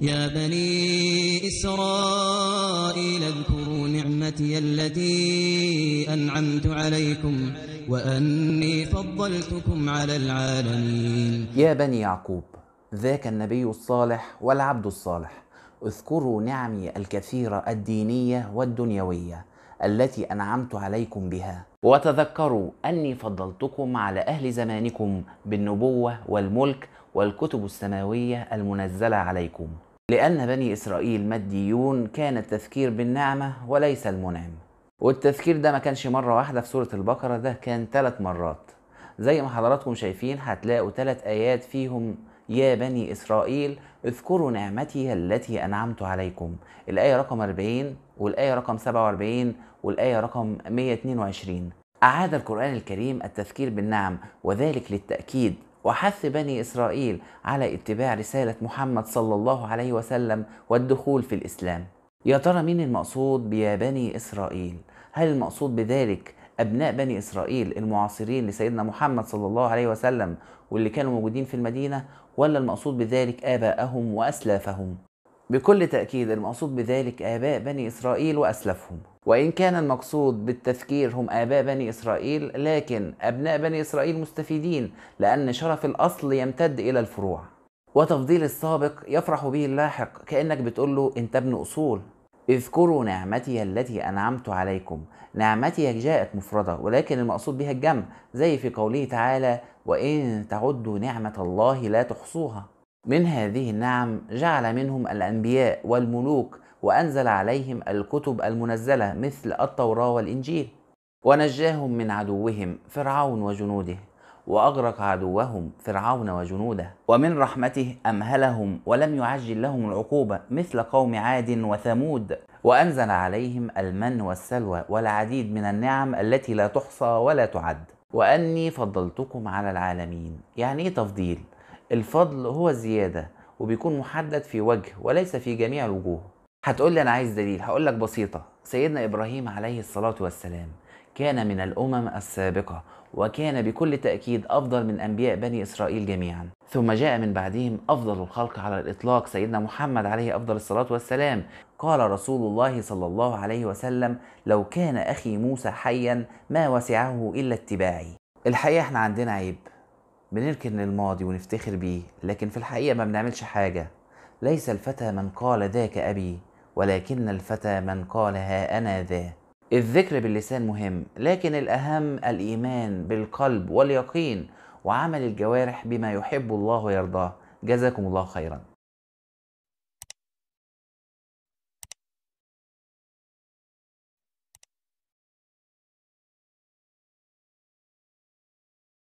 يا بني إسرائيل اذكروا نعمتي التي أنعمت عليكم وأني فضلتكم على العالمين يا بني يعقوب ذاك النبي الصالح والعبد الصالح اذكروا نعمي الكثيرة الدينية والدنيوية التي أنعمت عليكم بها وتذكروا أني فضلتكم على أهل زمانكم بالنبوة والملك والكتب السماوية المنزلة عليكم لأن بني إسرائيل ماديون كان التذكير بالنعمة وليس المنعم والتذكير ده ما كانش مرة واحدة في سورة البقرة ده كان ثلاث مرات زي ما حضراتكم شايفين هتلاقوا ثلاث آيات فيهم يا بني إسرائيل اذكروا نعمتي التي أنعمت عليكم الآية رقم 40 والآية رقم 47 والآية رقم 122 أعاد القرآن الكريم التذكير بالنعم وذلك للتأكيد وحث بني إسرائيل على اتباع رسالة محمد صلى الله عليه وسلم والدخول في الإسلام يا ترى مين المقصود بيا بني إسرائيل؟ هل المقصود بذلك أبناء بني إسرائيل المعاصرين لسيدنا محمد صلى الله عليه وسلم واللي كانوا موجودين في المدينة ولا المقصود بذلك آباءهم وأسلافهم بكل تأكيد المقصود بذلك آباء بني إسرائيل وأسلفهم وإن كان المقصود بالتذكير هم آباء بني إسرائيل لكن أبناء بني إسرائيل مستفيدين لأن شرف الأصل يمتد إلى الفروع وتفضيل السابق يفرح به اللاحق كأنك بتقول له أنت ابن أصول اذكروا نعمتي التي أنعمت عليكم نعمتي جاءت مفردة ولكن المقصود بها الجمع زي في قوله تعالى وإن تعدوا نعمة الله لا تحصوها من هذه النعم جعل منهم الأنبياء والملوك وأنزل عليهم الكتب المنزلة مثل التوراة والإنجيل ونجاهم من عدوهم فرعون وجنوده وأغرق عدوهم فرعون وجنوده ومن رحمته أمهلهم ولم يعجل لهم العقوبة مثل قوم عاد وثمود وأنزل عليهم المن والسلوى والعديد من النعم التي لا تحصى ولا تعد وأني فضلتكم على العالمين يعني تفضيل الفضل هو الزيادة وبيكون محدد في وجه وليس في جميع الوجوه هتقول لي أنا عايز دليل هقول لك بسيطة سيدنا إبراهيم عليه الصلاة والسلام كان من الأمم السابقة وكان بكل تأكيد أفضل من أنبياء بني إسرائيل جميعا ثم جاء من بعدهم أفضل الخلق على الإطلاق سيدنا محمد عليه أفضل الصلاة والسلام قال رسول الله صلى الله عليه وسلم لو كان أخي موسى حيا ما وسعه إلا اتباعي الحقيقة احنا عندنا عيب بنركن الماضي ونفتخر بيه لكن في الحقيقة ما بنعملش حاجة ليس الفتى من قال ذاك أبي ولكن الفتى من قال ها أنا ذا الذكر باللسان مهم لكن الأهم الإيمان بالقلب واليقين وعمل الجوارح بما يحب الله ويرضاه جزاكم الله خيرا